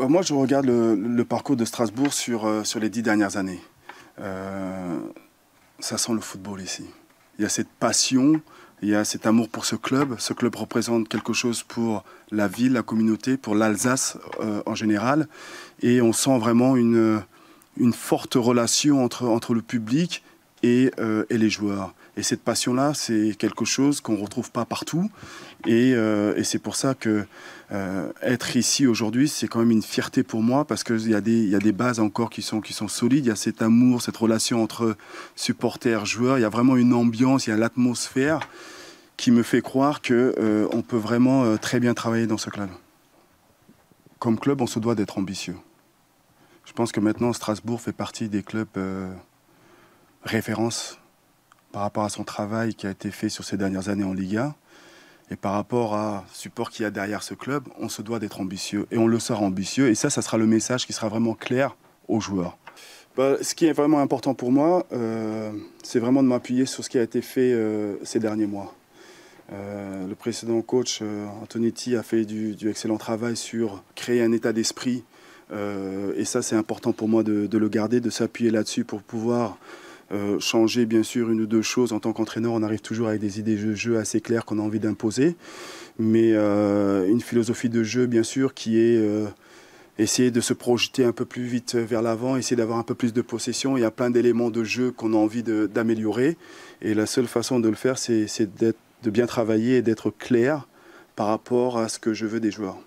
Euh, moi, je regarde le, parcours de Strasbourg sur, euh, sur les dix dernières années. Euh, ça sent le football ici. Il y a cette passion, il y a cet amour pour ce club. Ce club représente quelque chose pour la ville, la communauté, pour l'Alsace en général. Et on sent vraiment une, une forte relation entre, entre le public euh, et, les joueurs. Et cette passion-là, c'est quelque chose qu'on ne retrouve pas partout. Euh, et, c'est pour ça que euh, être ici aujourd'hui, c'est quand même une fierté pour moi parce qu'il y, a des, des bases encore qui sont, qui sont solides. Il y a cet amour, cette relation entre supporters, joueurs. Il y a vraiment une ambiance, il y a l'atmosphère qui me fait croire qu'on on peut vraiment très bien travailler dans ce club. Comme club, on se doit d'être ambitieux. Je pense que maintenant, Strasbourg fait partie des clubs référence par rapport à son travail qui a été fait sur ces dernières années en Liga et par rapport à support qu'il y a derrière ce club, on se doit d'être ambitieux et on le sera ambitieux et ça, ça sera le message qui sera vraiment clair aux joueurs. Bah, ce qui est vraiment important pour moi, euh, c'est vraiment de m'appuyer sur ce qui a été fait euh, ces derniers mois. Euh, le précédent coach Antonetti a fait du, excellent travail sur créer un état d'esprit et ça c'est important pour moi de, le garder, de s'appuyer là-dessus pour pouvoir euh, changer bien sûr une ou deux choses. En tant qu'entraîneur, on arrive toujours avec des idées de jeu assez claires qu'on a envie d'imposer, mais euh, une philosophie de jeu bien sûr qui est euh, essayer de se projeter un peu plus vite vers l'avant, essayer d'avoir un peu plus de possession. Il y a plein d'éléments de jeu qu'on a envie d'améliorer, et la seule façon de le faire, c'est de bien travailler et d'être clair par rapport à ce que je veux des joueurs.